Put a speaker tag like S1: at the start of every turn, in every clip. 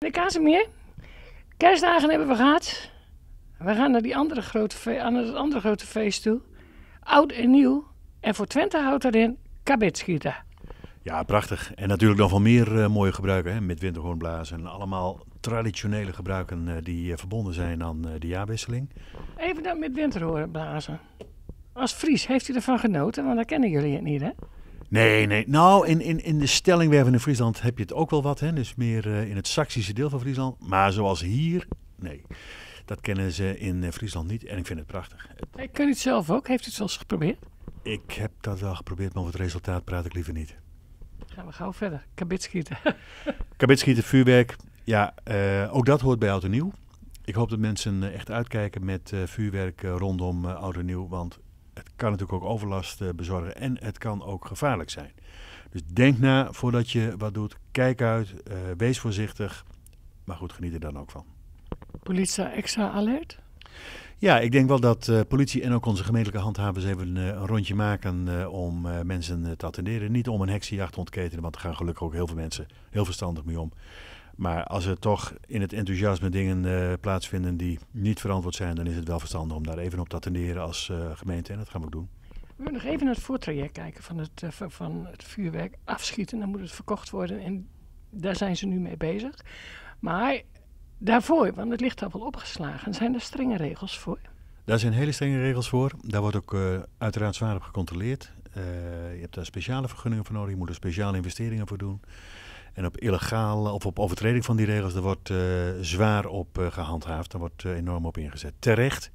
S1: De Casimir, kerstdagen hebben we gehad.
S2: We gaan naar, die andere grote feest, aan het andere grote feest toe. Oud en nieuw. En voor Twente houdt erin kabitschieten.
S1: Ja, prachtig. En natuurlijk dan van meer eh, mooie gebruiken. Hè? Met winterhoornblazen en allemaal traditionele gebruiken eh, die eh, verbonden zijn aan de jaarwisseling.
S2: Even dan met winterhoornblazen. Als Fries, heeft u ervan genoten? Want daar kennen jullie het niet, hè?
S1: Nee, nee. Nou, in, in, in de stellingwerven in Friesland heb je het ook wel wat. Hè? Dus meer eh, in het Saksische deel van Friesland. Maar zoals hier, nee. Dat kennen ze in eh, Friesland niet. En ik vind het prachtig.
S2: Ik kan het zelf ook. Heeft u het zelfs geprobeerd?
S1: Ik heb dat wel geprobeerd, maar over het resultaat praat ik liever niet.
S2: Gaan we gauw verder. Kabitschieten.
S1: Kabitschieten, vuurwerk. Ja, eh, ook dat hoort bij Oud Nieuw. Ik hoop dat mensen echt uitkijken met vuurwerk rondom Oud Nieuw. Want het kan natuurlijk ook overlast eh, bezorgen en het kan ook gevaarlijk zijn. Dus denk na voordat je wat doet. Kijk uit, eh, wees voorzichtig. Maar goed, geniet er dan ook van. Politie extra alert? Ja, ik denk wel dat eh, politie en ook onze gemeentelijke handhavers even een, rondje maken om mensen te attenderen. Niet om een heksenjacht te ontketenen, want er gaan gelukkig ook heel veel mensen heel verstandig mee om. Maar als er toch in het enthousiasme dingen eh, plaatsvinden die niet verantwoord zijn, dan is het wel verstandig om daar even op te attenderen als eh, gemeente. En dat gaan we ook doen.
S2: We moeten nog even naar het voortraject kijken van het, eh, van het vuurwerk afschieten. Dan moet het verkocht worden en daar zijn ze nu mee bezig. Maar daarvoor, want het ligt al wel opgeslagen, zijn er strenge regels voor.
S1: Daar zijn hele strenge regels voor. Daar wordt ook uiteraard zwaar op gecontroleerd. je hebt daar speciale vergunningen voor nodig. Je moet er speciale investeringen voor doen. En op illegale of op overtreding van die regels, daar wordt eh, zwaar op eh, gehandhaafd. Daar wordt eh, enorm op ingezet. Terecht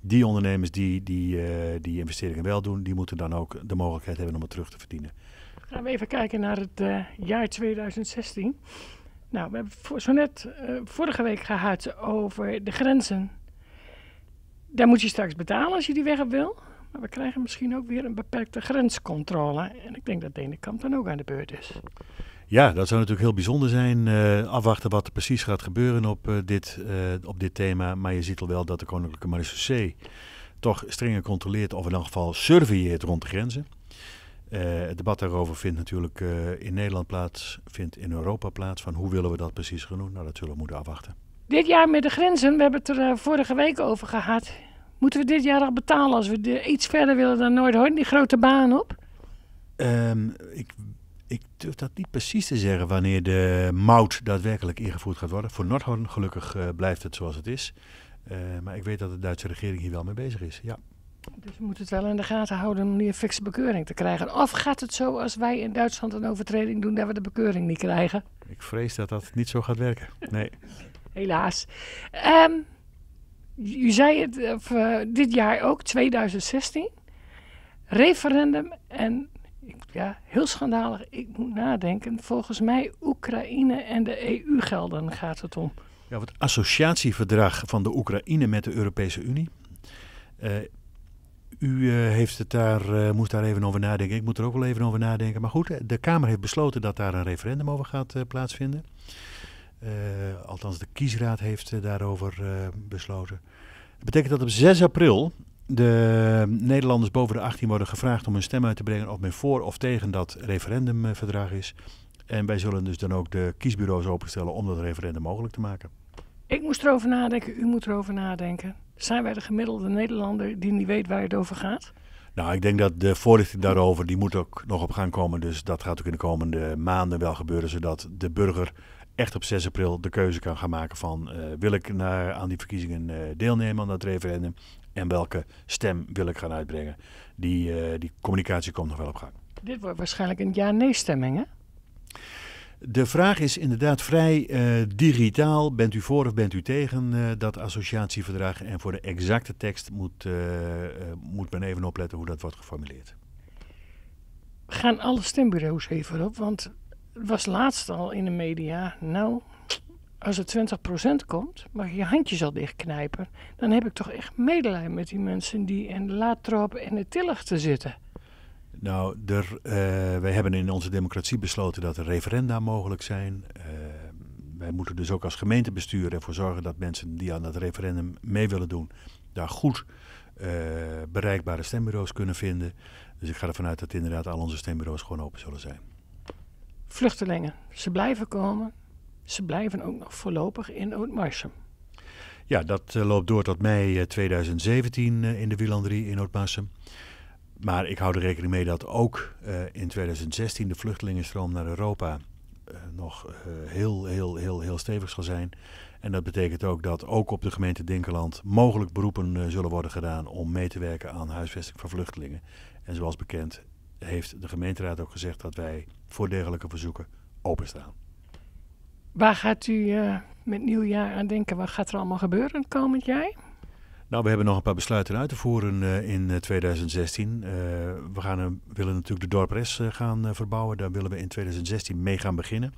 S1: die ondernemers die die, die investeringen wel doen, die moeten dan ook de mogelijkheid hebben om het terug te verdienen.
S2: Gaan we even kijken naar het jaar 2016. Nou, we hebben zo net vorige week gehad over de grenzen. Daar moet je straks betalen als je die weg op wil. Maar we krijgen misschien ook weer een beperkte grenscontrole. En ik denk dat de ene kant dan ook aan de beurt is.
S1: Ja, dat zou natuurlijk heel bijzonder zijn. Eh, afwachten wat er precies gaat gebeuren op, eh, dit, eh, op dit thema. Maar je ziet al wel dat de Koninklijke Marechaussee toch strenger controleert, of in elk geval surveilleert rond de grenzen. het debat daarover vindt natuurlijk in Nederland plaats, vindt in Europa plaats. Van hoe willen we dat precies gaan doen? Nou, dat zullen we moeten afwachten.
S2: Dit jaar met de grenzen, we hebben het er vorige week over gehad. Moeten we dit jaar al betalen als we iets verder willen dan nooit hoor, die grote baan op?
S1: Um, ik ik durf dat niet precies te zeggen wanneer de mout daadwerkelijk ingevoerd gaat worden. Voor Noordhorn gelukkig eh, blijft het zoals het is. Eh, maar ik weet dat de Duitse regering hier wel mee bezig is. Ja.
S2: Dus we moeten het wel in de gaten houden om die fixe bekeuring te krijgen. Of gaat het zo als wij in Duitsland een overtreding doen dat we de bekeuring niet krijgen?
S1: Ik vrees dat dat niet zo gaat werken. Nee.
S2: Helaas. Um, ehm, u zei het eh, dit jaar ook, 2016. Referendum en ja, heel schandalig. Ik moet nadenken. Volgens mij Oekraïne en de EU-gelden gaat het om.
S1: Ja, het associatieverdrag van de Oekraïne met de Europese Unie. Eh, u eh, heeft het daar, eh, moest daar even over nadenken. Ik moet er ook wel even over nadenken. Maar goed, de Kamer heeft besloten dat daar een referendum over gaat plaatsvinden. althans, de kiesraad heeft daarover besloten. Dat betekent dat op 6 april de Nederlanders boven de 18 worden gevraagd om hun stem uit te brengen of men voor of tegen dat referendumverdrag is. En wij zullen dus dan ook de kiesbureaus openstellen om dat referendum mogelijk te maken.
S2: Ik moest erover nadenken, u moet erover nadenken. Zijn wij de gemiddelde Nederlander die niet weet waar het over gaat?
S1: Nou, ik denk dat de voorlichting daarover, die moet ook nog op gaan komen. Dus dat gaat ook in de komende maanden wel gebeuren, zodat de burger echt op 6 april de keuze kan gaan maken van eh, wil ik naar, aan die verkiezingen eh, deelnemen aan dat referendum en welke stem wil ik gaan uitbrengen. Die, eh, die communicatie komt nog wel op gang.
S2: Dit wordt waarschijnlijk een ja-nee-stemming, hè?
S1: De vraag is inderdaad vrij eh, digitaal. Bent u voor of bent u tegen eh, dat associatieverdrag? En voor de exacte tekst moet, moet men even opletten hoe dat wordt geformuleerd.
S2: Gaan alle stembureaus even op? Want het was laatst al in de media. Nou, als het 20% komt, mag je je handjes al dichtknijpen. Dan heb ik toch echt medelijden met die mensen die in de laadtrap en de tillig te zitten.
S1: Nou, er, eh, wij hebben in onze democratie besloten dat er referenda mogelijk zijn. Eh, wij moeten dus ook als gemeentebestuur ervoor zorgen dat mensen die aan dat referendum mee willen doen, daar goed eh, bereikbare stembureaus kunnen vinden. Dus ik ga ervan uit dat inderdaad al onze stembureaus gewoon open zullen zijn.
S2: Vluchtelingen, ze blijven komen. Ze blijven ook nog voorlopig in Oudmarsum.
S1: Ja, dat eh, loopt door tot mei 2017 eh, eh, in de Wielandrie in Oudmarsum. Maar ik hou er rekening mee dat ook in 2016 de vluchtelingenstroom naar Europa nog heel, heel, heel, heel stevig zal zijn. En dat betekent ook dat ook op de gemeente Dinkeland mogelijk beroepen zullen worden gedaan om mee te werken aan huisvesting van vluchtelingen. En zoals bekend heeft de gemeenteraad ook gezegd dat wij voor dergelijke verzoeken openstaan.
S2: Waar gaat u eh, met nieuwjaar aan denken? Wat gaat er allemaal gebeuren komend jaar?
S1: Nou, we hebben nog een paar besluiten uit te voeren eh, in 2016. Eh, we gaan, willen natuurlijk de dorpres gaan verbouwen. Daar willen we in 2016 mee gaan beginnen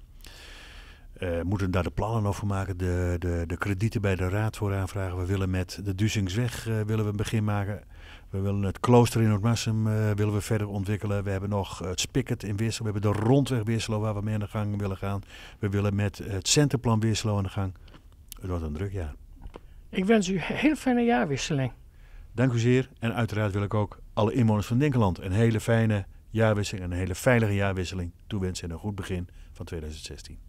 S1: uh, moeten daar de plannen over maken, de, de, de kredieten bij de raad voor aanvragen. We willen met de Dusingsweg eh, willen we een begin maken. We willen het klooster in Noordmassum uh, willen we verder ontwikkelen. We hebben nog het Spicket in Wissel. We hebben de rondweg Wisselo waar we mee aan de gang willen gaan. We willen met het centerplan Wisselo aan de gang. Het wordt een druk jaar.
S2: Ik wens u een heel fijne jaarwisseling.
S1: Dank u zeer. En uiteraard wil ik ook alle inwoners van Dinkeland een hele fijne jaarwisseling en een hele veilige jaarwisseling toewensen en een goed begin van 2016.